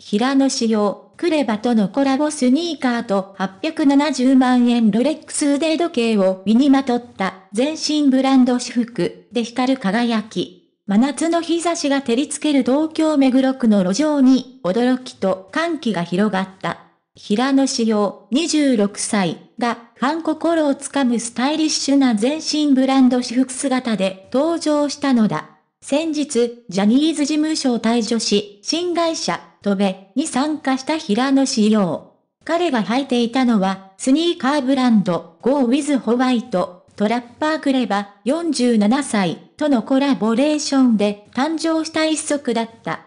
平野紫耀、クレバとのコラボスニーカーと870万円ロレックス腕時計を身にまとった全身ブランド私服で光る輝き。真夏の日差しが照りつける東京目黒区の路上に驚きと歓喜が広がった。平野紫耀26歳がファン心をつかむスタイリッシュな全身ブランド私服姿で登場したのだ。先日、ジャニーズ事務所を退所し、新会社、トベに参加した平野仕様。彼が履いていたのは、スニーカーブランド、Go with White、トラッパークレバ、47歳、とのコラボレーションで誕生した一足だった。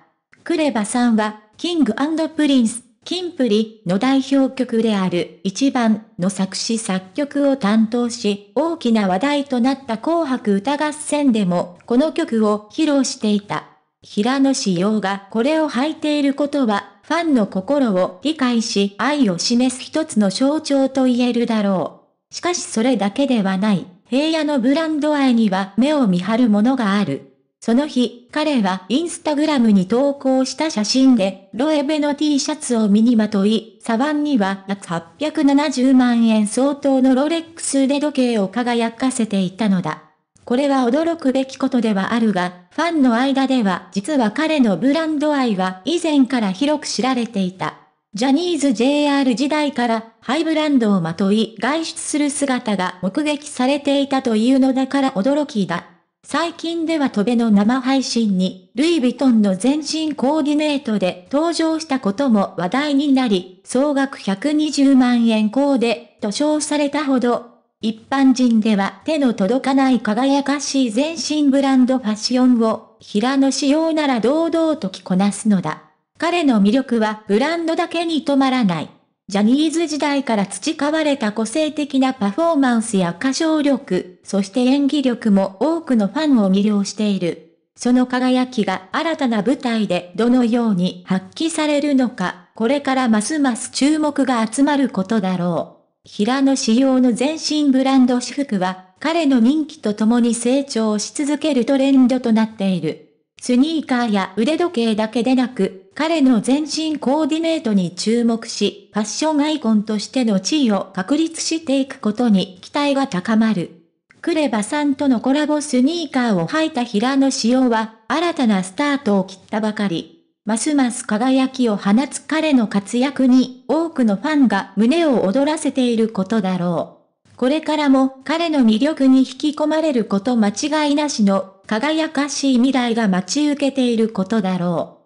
クレバさんは、キングプリンス、キンプリの代表曲である一番の作詞作曲を担当し、大きな話題となった紅白歌合戦でもこの曲を披露していた。平野紫耀がこれを履いていることは、ファンの心を理解し愛を示す一つの象徴と言えるだろう。しかしそれだけではない、平野のブランド愛には目を見張るものがある。その日、彼はインスタグラムに投稿した写真で、ロエベの T シャツを身にまとい、サバンには約870万円相当のロレックス腕時計を輝かせていたのだ。これは驚くべきことではあるが、ファンの間では実は彼のブランド愛は以前から広く知られていた。ジャニーズ JR 時代からハイブランドをまとい外出する姿が目撃されていたというのだから驚きだ。最近ではトベの生配信に、ルイ・ヴィトンの全身コーディネートで登場したことも話題になり、総額120万円コーデ、と称されたほど、一般人では手の届かない輝かしい全身ブランドファッションを、平野仕様なら堂々と着こなすのだ。彼の魅力はブランドだけに止まらない。ジャニーズ時代から培われた個性的なパフォーマンスや歌唱力、そして演技力ものファンを魅了している。その輝きが新たな舞台でどのように発揮されるのか、これからますます注目が集まることだろう。平野仕様の全身ブランド私服は、彼の人気とともに成長し続けるトレンドとなっている。スニーカーや腕時計だけでなく、彼の全身コーディネートに注目し、ファッションアイコンとしての地位を確立していくことに期待が高まる。クレバさんとのコラボスニーカーを履いた平野紫耀は、新たなスタートを切ったばかり。ますます輝きを放つ彼の活躍に、多くのファンが胸を躍らせていることだろう。これからも彼の魅力に引き込まれること間違いなしの輝かしい未来が待ち受けていることだろう。